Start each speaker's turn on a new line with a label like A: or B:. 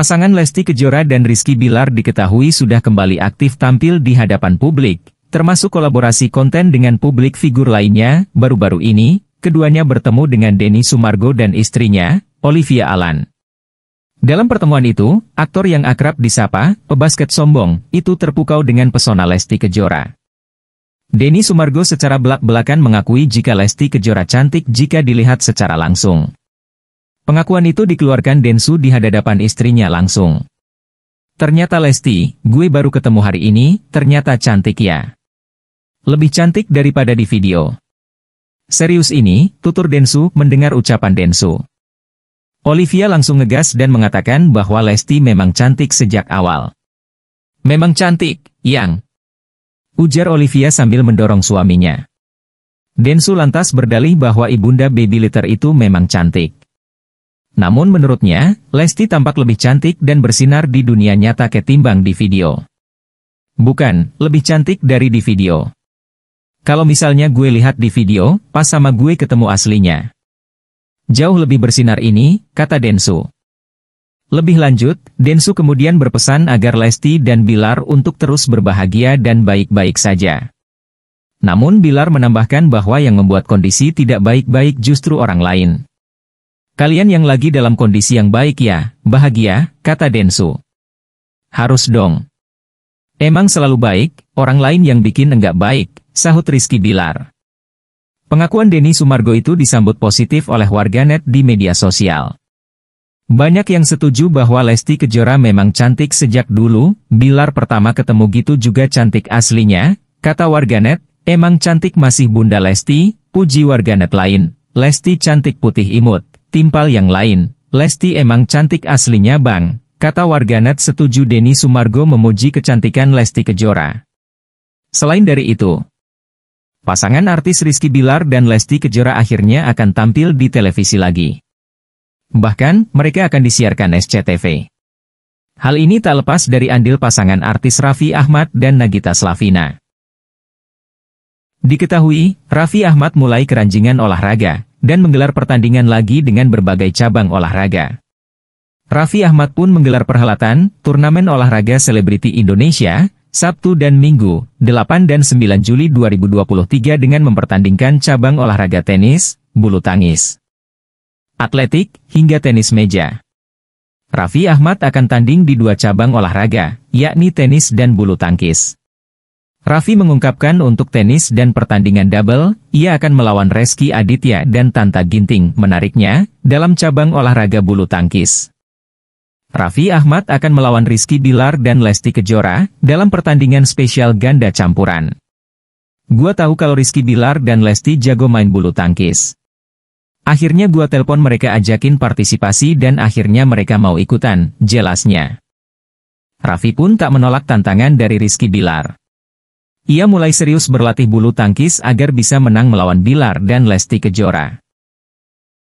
A: Pasangan Lesti Kejora dan Rizky Bilar diketahui sudah kembali aktif tampil di hadapan publik, termasuk kolaborasi konten dengan publik figur lainnya, baru-baru ini, keduanya bertemu dengan Denny Sumargo dan istrinya, Olivia Alan. Dalam pertemuan itu, aktor yang akrab disapa, pebasket sombong, itu terpukau dengan pesona Lesti Kejora. Denny Sumargo secara belak-belakan mengakui jika Lesti Kejora cantik jika dilihat secara langsung. Pengakuan itu dikeluarkan Densu di hadapan istrinya langsung. Ternyata Lesti, gue baru ketemu hari ini, ternyata cantik ya. Lebih cantik daripada di video. Serius ini, tutur Densu mendengar ucapan Densu. Olivia langsung ngegas dan mengatakan bahwa Lesti memang cantik sejak awal. Memang cantik, yang. Ujar Olivia sambil mendorong suaminya. Densu lantas berdalih bahwa ibunda baby litter itu memang cantik. Namun menurutnya, Lesti tampak lebih cantik dan bersinar di dunia nyata ketimbang di video. Bukan, lebih cantik dari di video. Kalau misalnya gue lihat di video, pas sama gue ketemu aslinya. Jauh lebih bersinar ini, kata Densu. Lebih lanjut, Densu kemudian berpesan agar Lesti dan Bilar untuk terus berbahagia dan baik-baik saja. Namun Bilar menambahkan bahwa yang membuat kondisi tidak baik-baik justru orang lain. Kalian yang lagi dalam kondisi yang baik ya, bahagia, kata Densu. Harus dong. Emang selalu baik, orang lain yang bikin enggak baik, sahut Rizky Bilar. Pengakuan Denny Sumargo itu disambut positif oleh warganet di media sosial. Banyak yang setuju bahwa Lesti Kejora memang cantik sejak dulu, Bilar pertama ketemu gitu juga cantik aslinya, kata warganet, emang cantik masih Bunda Lesti, puji warganet lain, Lesti cantik putih imut, timpal yang lain. Lesti emang cantik aslinya bang, kata warganet setuju Denny Sumargo memuji kecantikan Lesti Kejora. Selain dari itu, pasangan artis Rizky Bilar dan Lesti Kejora akhirnya akan tampil di televisi lagi. Bahkan, mereka akan disiarkan SCTV. Hal ini tak lepas dari andil pasangan artis Raffi Ahmad dan Nagita Slavina. Diketahui, Raffi Ahmad mulai keranjingan olahraga, dan menggelar pertandingan lagi dengan berbagai cabang olahraga. Raffi Ahmad pun menggelar perhelatan Turnamen Olahraga Selebriti Indonesia, Sabtu dan Minggu, 8 dan 9 Juli 2023 dengan mempertandingkan cabang olahraga tenis, bulu tangis, atletik, hingga tenis meja. Raffi Ahmad akan tanding di dua cabang olahraga, yakni tenis dan bulu tangkis. Raffi mengungkapkan untuk tenis dan pertandingan double, ia akan melawan Reski Aditya dan Tanta Ginting, menariknya, dalam cabang olahraga bulu tangkis. Raffi Ahmad akan melawan Rizky Bilar dan Lesti Kejora, dalam pertandingan spesial ganda campuran. Gua tahu kalau Rizky Bilar dan Lesti jago main bulu tangkis. Akhirnya gua telpon mereka ajakin partisipasi dan akhirnya mereka mau ikutan, jelasnya. Raffi pun tak menolak tantangan dari Rizky Bilar. Ia mulai serius berlatih bulu tangkis agar bisa menang melawan Bilar dan Lesti Kejora.